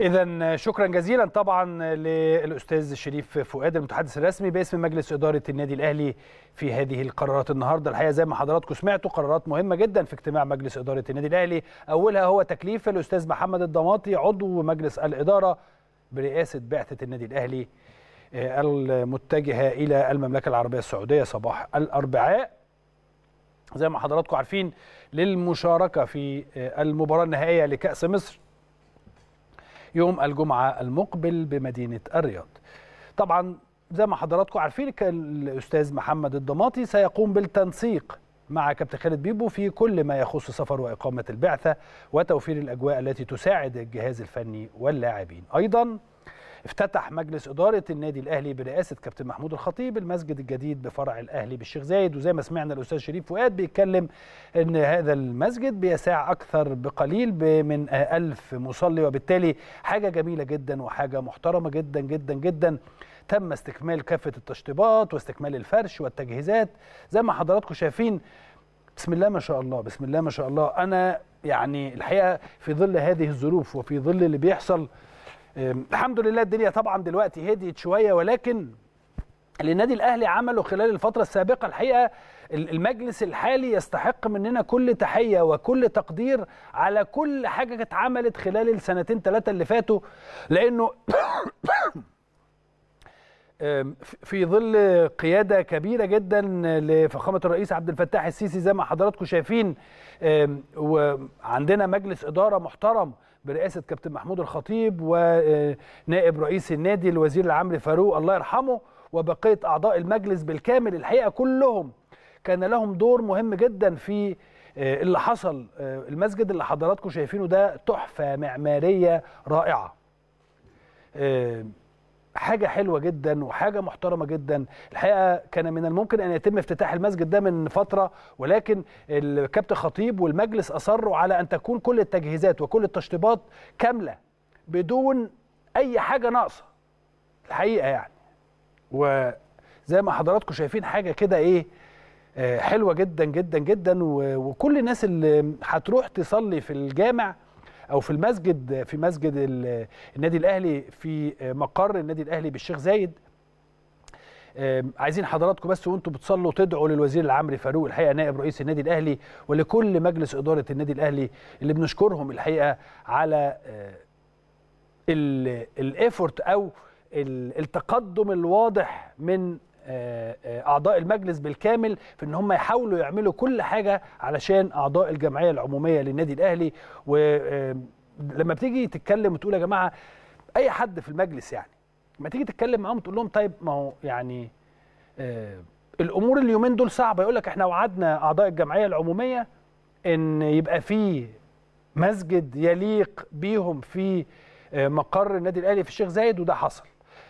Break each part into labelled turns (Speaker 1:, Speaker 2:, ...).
Speaker 1: إذا شكرا جزيلا طبعا للأستاذ شريف فؤاد المتحدث الرسمي باسم مجلس إدارة النادي الأهلي في هذه القرارات النهارده الحقيقة زي ما حضراتكم سمعتوا قرارات مهمة جدا في اجتماع مجلس إدارة النادي الأهلي أولها هو تكليف الأستاذ محمد الضماطي عضو مجلس الإدارة برئاسة بعثة النادي الأهلي آه، المتجهة إلى المملكة العربية السعودية صباح الأربعاء زي ما حضراتكم عارفين للمشاركة في آه، المباراة النهائية لكأس مصر يوم الجمعة المقبل بمدينة الرياض طبعا زي ما حضراتكم عارفين الأستاذ محمد الضماطي سيقوم بالتنسيق مع كابتن خالد بيبو في كل ما يخص سفر وإقامة البعثة وتوفير الأجواء التي تساعد الجهاز الفني واللاعبين أيضا افتتح مجلس إدارة النادي الأهلي برئاسة كابتن محمود الخطيب المسجد الجديد بفرع الأهلي بالشيخ زايد وزي ما سمعنا الأستاذ شريف فؤاد بيتكلم أن هذا المسجد بيساع أكثر بقليل من ألف مصلي وبالتالي حاجة جميلة جدا وحاجة محترمة جدا جدا جدا تم استكمال كافة التشطيبات واستكمال الفرش والتجهيزات زي ما حضراتكم شايفين بسم الله ما شاء الله بسم الله ما شاء الله أنا يعني الحقيقة في ظل هذه الظروف وفي ظل اللي بيحصل الحمد لله الدنيا طبعا دلوقتي هديت شويه ولكن النادي الاهلي عمله خلال الفتره السابقه الحقيقه المجلس الحالي يستحق مننا كل تحيه وكل تقدير على كل حاجه اتعملت خلال السنتين ثلاثه اللي فاتوا لانه في ظل قيادة كبيرة جدا لفخامة الرئيس عبد الفتاح السيسي زي ما حضراتكم شايفين وعندنا مجلس إدارة محترم برئاسه كابتن محمود الخطيب ونائب رئيس النادي الوزير العام فاروق الله يرحمه وبقيه اعضاء المجلس بالكامل الحقيقه كلهم كان لهم دور مهم جدا في آه، اللي حصل آه، المسجد اللي حضراتكم شايفينه ده تحفه معماريه رائعه آه، حاجه حلوه جدا وحاجه محترمه جدا الحقيقه كان من الممكن ان يتم افتتاح المسجد ده من فتره ولكن الكابتن خطيب والمجلس اصروا على ان تكون كل التجهيزات وكل التشطيبات كامله بدون اي حاجه ناقصه الحقيقه يعني وزي ما حضراتكم شايفين حاجه كده ايه آه، حلوه جدا جدا جدا وكل الناس اللي هتروح تصلي في الجامع او في المسجد في مسجد النادي الاهلي في مقر النادي الاهلي بالشيخ زايد عايزين حضراتكم بس وانتم بتصلوا تدعوا للوزير العامري فاروق الحقيقه نائب رئيس النادي الاهلي ولكل مجلس اداره النادي الاهلي اللي بنشكرهم الحقيقه على آه، الايفورت او التقدم الواضح من آه، آه، اعضاء المجلس بالكامل في ان هم يحاولوا يعملوا كل حاجه علشان اعضاء الجمعيه العموميه للنادي الاهلي ولما بتيجي تتكلم وتقول يا جماعه اي حد في المجلس يعني لما تيجي تتكلم معاهم تقول لهم طيب ما هو يعني آه، الامور اليومين دول صعبه يقول لك احنا وعدنا اعضاء الجمعيه العموميه ان يبقى في مسجد يليق بيهم في مقر النادي الاهلي في الشيخ زايد وده حصل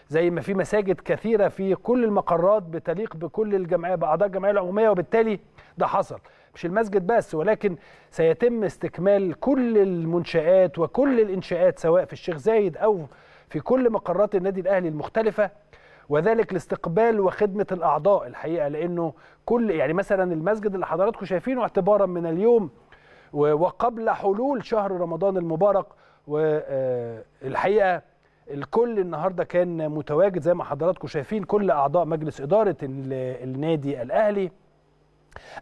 Speaker 1: زي ما في مساجد كثيره في كل المقرات بتليق بكل الجمعيه باعضاء الجمعيه العموميه وبالتالي ده حصل مش المسجد بس ولكن سيتم استكمال كل المنشآت وكل الإنشاءات سواء في الشيخ زايد أو في كل مقرات النادي الأهلي المختلفة وذلك لاستقبال وخدمة الأعضاء الحقيقة لأنه كل يعني مثلا المسجد اللي حضراتكم شايفينه اعتبارا من اليوم وقبل حلول شهر رمضان المبارك والحقيقة الكل النهارده كان متواجد زي ما حضراتكم شايفين كل اعضاء مجلس اداره النادي الاهلي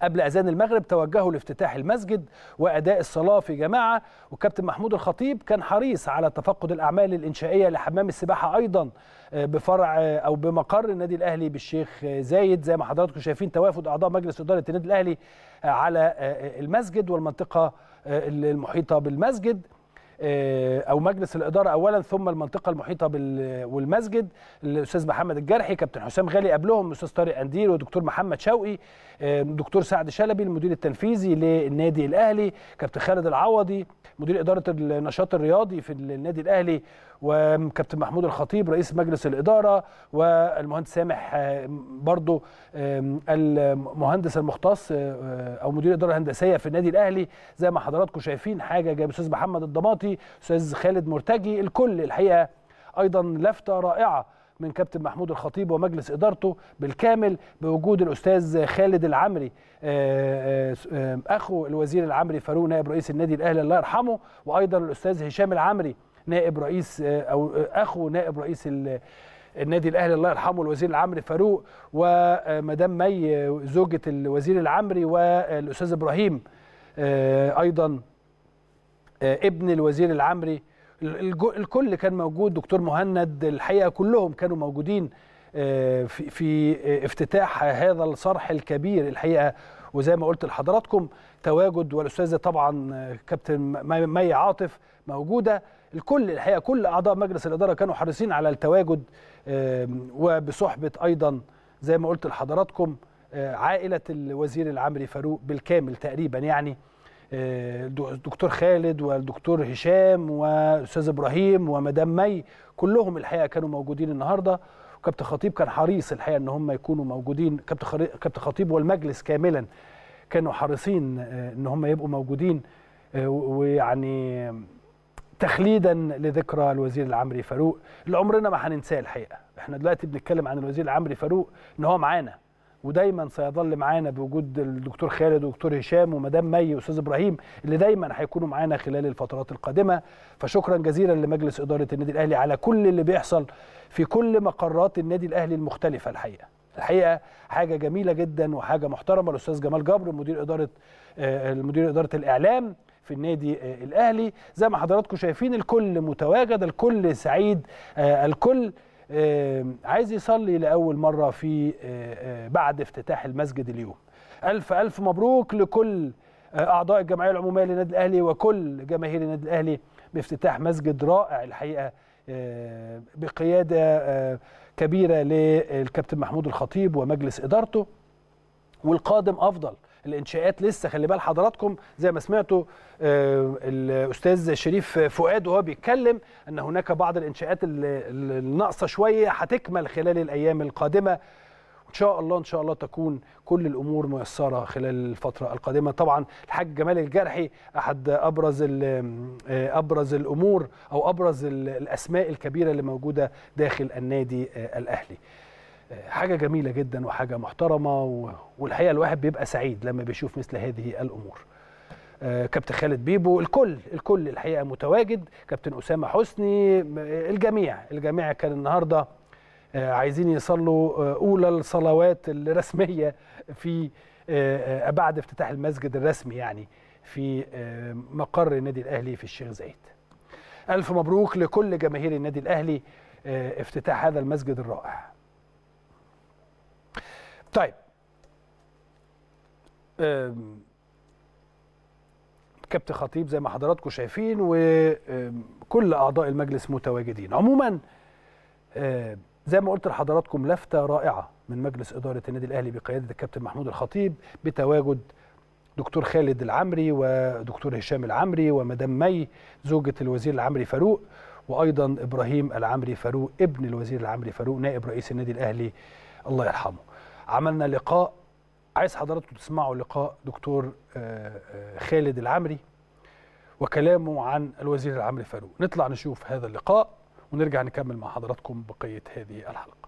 Speaker 1: قبل اذان المغرب توجهوا لافتتاح المسجد واداء الصلاه في جماعه وكابتن محمود الخطيب كان حريص على تفقد الاعمال الانشائيه لحمام السباحه ايضا آه، بفرع آه، او بمقر النادي الاهلي بالشيخ آه، زايد زي ما حضراتكم شايفين توافد اعضاء مجلس اداره النادي الاهلي على المسجد والمنطقه المحيطه بالمسجد آه، او مجلس الاداره اولا ثم المنطقه المحيطه والمسجد الاستاذ محمد الجرحي كابتن حسام غالي قبلهم استاذ طارق اندير ودكتور محمد شوقي آه، دكتور سعد شلبي المدير التنفيذي للنادي الاهلي كابتن خالد العوضي مدير اداره النشاط الرياضي في النادي الاهلي وكابتن محمود الخطيب رئيس مجلس الإدارة والمهندس سامح آه، برضو المهندس المختص آه، آه، أو مدير الإدارة الهندسية في النادي الأهلي زي ما حضراتكم شايفين حاجة جايب أستاذ محمد الضماطي أستاذ خالد مرتجي الكل الحقيقة أيضا لفتة رائعة من كابتن محمود الخطيب ومجلس ادارته بالكامل بوجود الاستاذ خالد العمري اخو الوزير العمري فاروق نائب رئيس النادي الاهلي الله يرحمه وايضا الاستاذ هشام العمري نائب رئيس آه، او آه، اخو نائب رئيس النادي الاهلي الله يرحمه الوزير العمري فاروق ومدام مي زوجة الوزير العمري والاستاذ ابراهيم آه، ايضا ابن الوزير العمري الكل كان موجود دكتور مهند الحقيقه كلهم كانوا موجودين في افتتاح هذا الصرح الكبير الحقيقه وزي ما قلت لحضراتكم تواجد والاستاذه طبعا آه، كابتن مي عاطف موجوده الكل الحقيقه كل اعضاء مجلس الاداره كانوا حريصين على التواجد وبصحبه ايضا زي ما قلت لحضراتكم آه، عائله الوزير العمري فاروق بالكامل تقريبا يعني الدكتور آه، خالد والدكتور هشام والاستاذ ابراهيم ومدام مي كلهم الحقيقه كانوا موجودين النهارده كابتن خطيب كان حريص الحقيقه ان هم يكونوا موجودين كابتن كابتن خطيب والمجلس كاملا كانوا حريصين آه، ان هم يبقوا موجودين آه، ويعني تخليدا لذكرى الوزير العمري فاروق اللي عمرنا ما هننساه الحقيقه احنا دلوقتي بنتكلم عن الوزير العمري فاروق ان هو معانا ودايما سيظل معانا بوجود الدكتور خالد والدكتور هشام ومدام مي واستاذ ابراهيم اللي دايما هيكونوا معانا خلال الفترات القادمه فشكرا جزيلا لمجلس اداره النادي الاهلي على كل اللي بيحصل في كل مقرات النادي الاهلي المختلفه الحقيقه الحقيقه حاجه جميله جدا وحاجه محترمه الاستاذ جمال جبر مدير اداره آه، مدير اداره الاعلام في النادي آه، الاهلي زي ما حضراتكم شايفين الكل متواجد الكل سعيد آه، الكل عايز يصلي لاول مره في آه، آه، بعد افتتاح المسجد اليوم الف الف مبروك لكل آه، اعضاء الجمعيه العموميه للنادي الاهلي وكل جماهير النادي الاهلي بافتتاح مسجد رائع الحقيقه بقياده كبيره للكابتن محمود الخطيب ومجلس ادارته والقادم افضل الانشاءات لسه خلي بال حضراتكم زي ما سمعتوا آه، الاستاذ شريف فؤاد وهو بيتكلم ان هناك بعض الانشاءات الناقصه شويه هتكمل خلال الايام القادمه ان شاء الله ان شاء الله تكون كل الامور ميسره خلال الفتره القادمه طبعا الحاج جمال الجرحي احد ابرز آه، ابرز الامور او ابرز الاسماء الكبيره اللي موجوده داخل النادي آه، الاهلي حاجه جميله جدا وحاجه محترمه والحقيقه الواحد بيبقى سعيد لما بيشوف مثل هذه الامور آه، كابتن خالد بيبو الكل الكل الحقيقه متواجد كابتن اسامه حسني الجميع الجميع كان النهارده آه، عايزين يصلوا آه، اولى الصلوات الرسميه في بعد افتتاح المسجد الرسمي يعني في مقر النادي الاهلي في الشيخ زايد الف مبروك لكل جماهير النادي الاهلي افتتاح هذا المسجد الرائع طيب كابتن خطيب زي ما حضراتكم شايفين وكل اعضاء المجلس متواجدين عموما زي ما قلت لحضراتكم لفته رائعه من مجلس اداره النادي الاهلي بقياده الكابتن محمود الخطيب بتواجد دكتور خالد العمري ودكتور هشام العمري ومدام مي زوجة الوزير العمري فاروق وأيضا إبراهيم العمري فاروق ابن الوزير العمري فاروق نائب رئيس النادي الأهلي الله يرحمه عملنا لقاء عايز حضراتكم تسمعوا لقاء دكتور آه، آه، خالد العمري وكلامه عن الوزير العمري فاروق نطلع نشوف هذا اللقاء ونرجع نكمل مع حضراتكم بقية هذه الحلقة